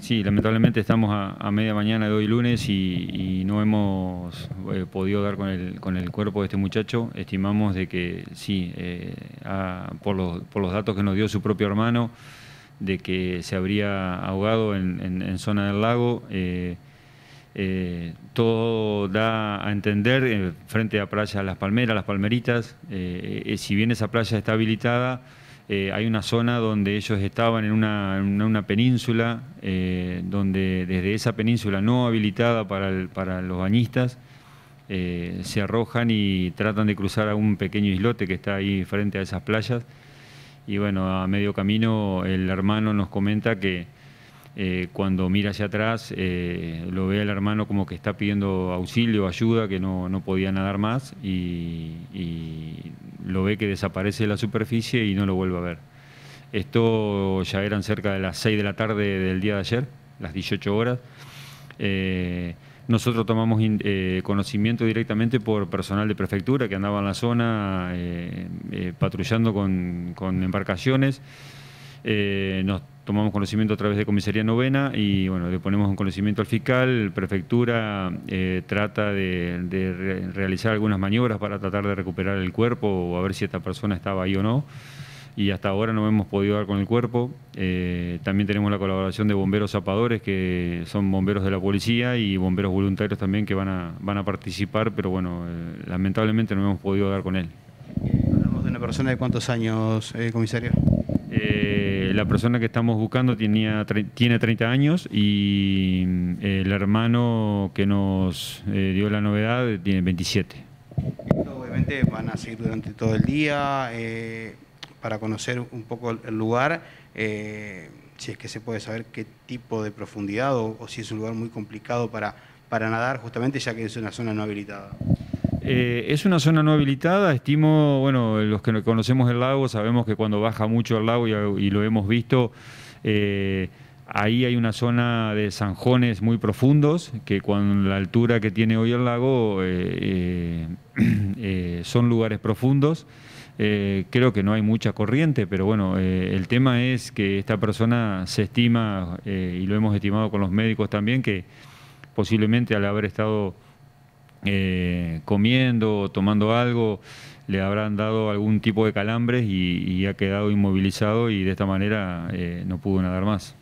Sí, lamentablemente estamos a, media mañana de hoy lunes y, no hemos eh, podido dar con el, cuerpo de este muchacho. Estimamos de que sí, eh, por, los, datos que nos dio su propio hermano, de que se habría ahogado en, zona del lago. Eh, todo da a entender frente a Playa Las Palmeras, Las Palmeritas, si bien esa playa está habilitada, eh, hay una zona donde ellos estaban en una, península, eh, donde desde esa península no habilitada para, los bañistas, eh, se arrojan y tratan de cruzar a un pequeño islote que está ahí frente a esas playas. Y bueno, a medio camino el hermano nos comenta que cuando mira hacia atrás lo ve el hermano como que está pidiendo auxilio, ayuda, que no, podía nadar más y lo ve que desaparece de la superficie y no lo vuelve a ver. Esto ya eran cerca de las 6 de la tarde del día de ayer, las 18 horas. Eh, nosotros tomamos eh, conocimiento directamente por personal de prefectura que andaba en la zona eh, patrullando con, embarcaciones tomamos conocimiento a través de comisaría novena y bueno, le ponemos un conocimiento al fiscal, la prefectura eh, trata de, realizar algunas maniobras para tratar de recuperar el cuerpo o a ver si esta persona estaba ahí o no. Y hasta ahora no hemos podido dar con el cuerpo. Eh, también tenemos la colaboración de bomberos zapadores, que son bomberos de la policía, y bomberos voluntarios también que van a, van a participar, pero bueno, eh, lamentablemente no hemos podido dar con él. Hablamos de una persona de cuántos años, comisario. Eh, la persona que estamos buscando tenía, tiene 30 años y mm, el hermano que nos eh, dio la novedad eh, tiene 27. Obviamente van a seguir durante todo el día eh, para conocer un poco el lugar, si es que se puede saber qué tipo de profundidad o, si es un lugar muy complicado para nadar, justamente ya que es una zona no habilitada. Eh, es una zona no habilitada, estimo, bueno, los que conocemos el lago sabemos que cuando baja mucho el lago y, lo hemos visto, eh, ahí hay una zona de zanjones muy profundos que con la altura que tiene hoy el lago eh, son lugares profundos. creo que no hay mucha corriente, pero bueno, el tema es que esta persona se estima, y lo hemos estimado con los médicos también, que posiblemente al haber estado eh, comiendo, tomando algo, le habrán dado algún tipo de calambres y, ha quedado inmovilizado y de esta manera eh, no pudo nadar más.